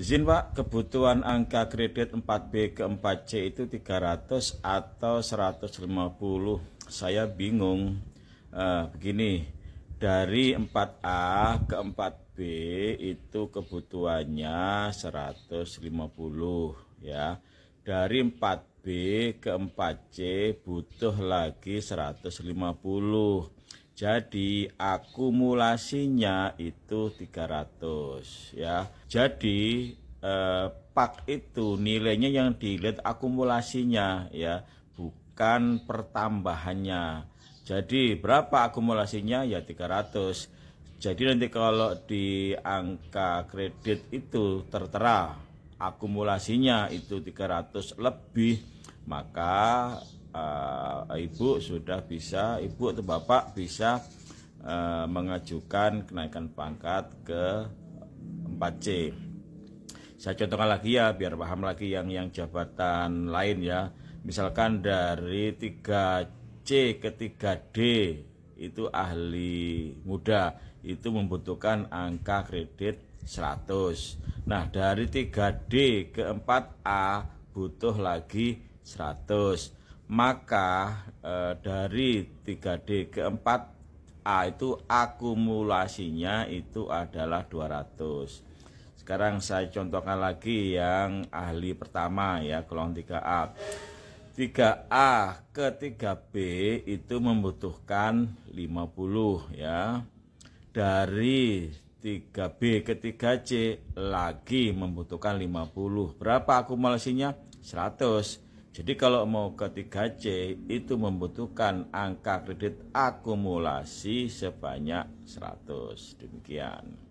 Izin Pak, kebutuhan angka kredit 4B ke 4C itu 300 atau 150. Saya bingung. Uh, begini, dari 4A ke 4B itu kebutuhannya 150 ya. Dari 4B ke 4C butuh lagi 150. Jadi akumulasinya itu 300 ya. Jadi eh, pak itu nilainya yang dilihat akumulasinya ya, bukan pertambahannya. Jadi berapa akumulasinya ya 300. Jadi nanti kalau di angka kredit itu tertera akumulasinya itu 300 lebih maka uh, ibu sudah bisa ibu atau bapak bisa uh, mengajukan kenaikan pangkat ke 4C. Saya contohkan lagi ya biar paham lagi yang yang jabatan lain ya. Misalkan dari 3C ke 3D itu ahli muda itu membutuhkan angka kredit 100. Nah, dari 3D ke 4A butuh lagi 100 maka e, dari 3D ke 4A itu akumulasinya itu adalah 200 sekarang saya contohkan lagi yang ahli pertama ya kolom 3A 3A ke 3B itu membutuhkan 50 ya dari 3B ke 3C lagi membutuhkan 50 berapa akumulasinya 100 jadi kalau mau ke 3C itu membutuhkan angka kredit akumulasi sebanyak 100. Demikian.